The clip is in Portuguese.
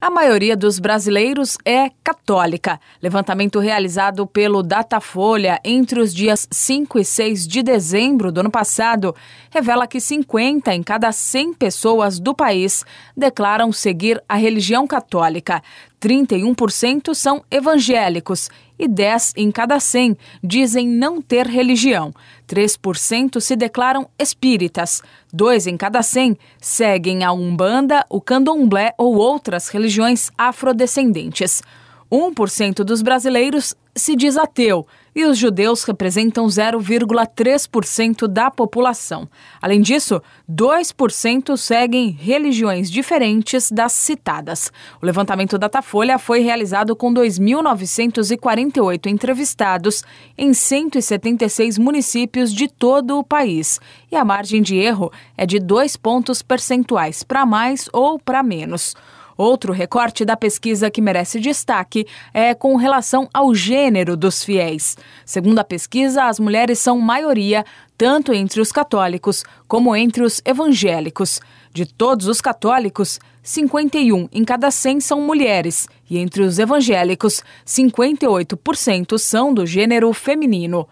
A maioria dos brasileiros é católica. Levantamento realizado pelo Datafolha entre os dias 5 e 6 de dezembro do ano passado revela que 50 em cada 100 pessoas do país declaram seguir a religião católica. 31% são evangélicos e 10 em cada 100 dizem não ter religião. 3% se declaram espíritas. 2 em cada 100 seguem a Umbanda, o Candomblé ou outras religiões afrodescendentes. 1% dos brasileiros se diz ateu e os judeus representam 0,3% da população. Além disso, 2% seguem religiões diferentes das citadas. O levantamento Datafolha foi realizado com 2.948 entrevistados em 176 municípios de todo o país. E a margem de erro é de dois pontos percentuais para mais ou para menos. Outro recorte da pesquisa que merece destaque é com relação ao gênero dos fiéis. Segundo a pesquisa, as mulheres são maioria tanto entre os católicos como entre os evangélicos. De todos os católicos, 51 em cada 100 são mulheres e entre os evangélicos, 58% são do gênero feminino.